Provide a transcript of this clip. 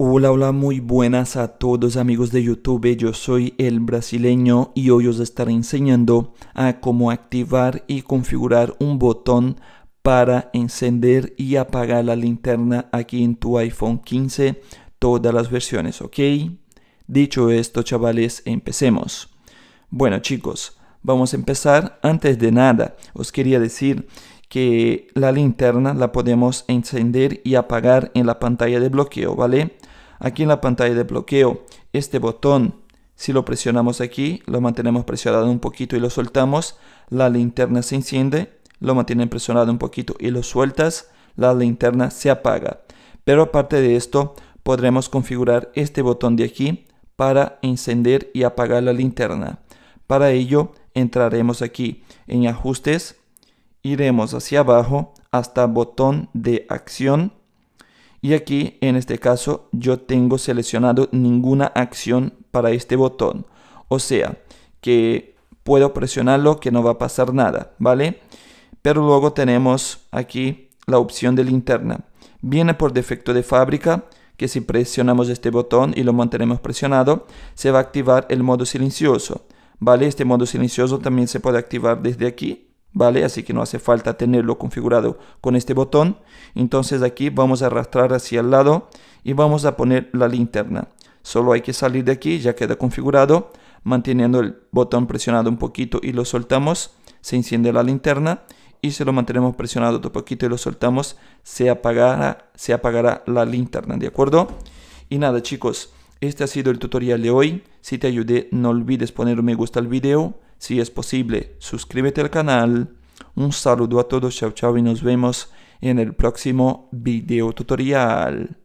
Hola, hola, muy buenas a todos amigos de YouTube. Yo soy el brasileño y hoy os estaré enseñando a cómo activar y configurar un botón para encender y apagar la linterna aquí en tu iPhone 15, todas las versiones, ¿ok? Dicho esto, chavales, empecemos. Bueno, chicos, vamos a empezar. Antes de nada, os quería decir que la linterna la podemos encender y apagar en la pantalla de bloqueo, ¿vale? aquí en la pantalla de bloqueo, este botón, si lo presionamos aquí, lo mantenemos presionado un poquito y lo soltamos, la linterna se enciende, lo mantienen presionado un poquito y lo sueltas, la linterna se apaga. Pero aparte de esto, podremos configurar este botón de aquí para encender y apagar la linterna. Para ello, entraremos aquí en ajustes, iremos hacia abajo hasta botón de acción y aquí, en este caso, yo tengo seleccionado ninguna acción para este botón. O sea, que puedo presionarlo que no va a pasar nada, ¿vale? Pero luego tenemos aquí la opción de linterna. Viene por defecto de fábrica, que si presionamos este botón y lo mantenemos presionado, se va a activar el modo silencioso. ¿Vale? Este modo silencioso también se puede activar desde aquí ¿vale? Así que no hace falta tenerlo configurado con este botón. Entonces aquí vamos a arrastrar hacia el lado y vamos a poner la linterna. Solo hay que salir de aquí, ya queda configurado. Manteniendo el botón presionado un poquito y lo soltamos, se enciende la linterna. Y si lo mantenemos presionado otro poquito y lo soltamos, se apagará, se apagará la linterna, ¿de acuerdo? Y nada chicos, este ha sido el tutorial de hoy. Si te ayudé, no olvides poner me gusta al video si es posible, suscríbete al canal. Un saludo a todos, chao chao y nos vemos en el próximo video tutorial.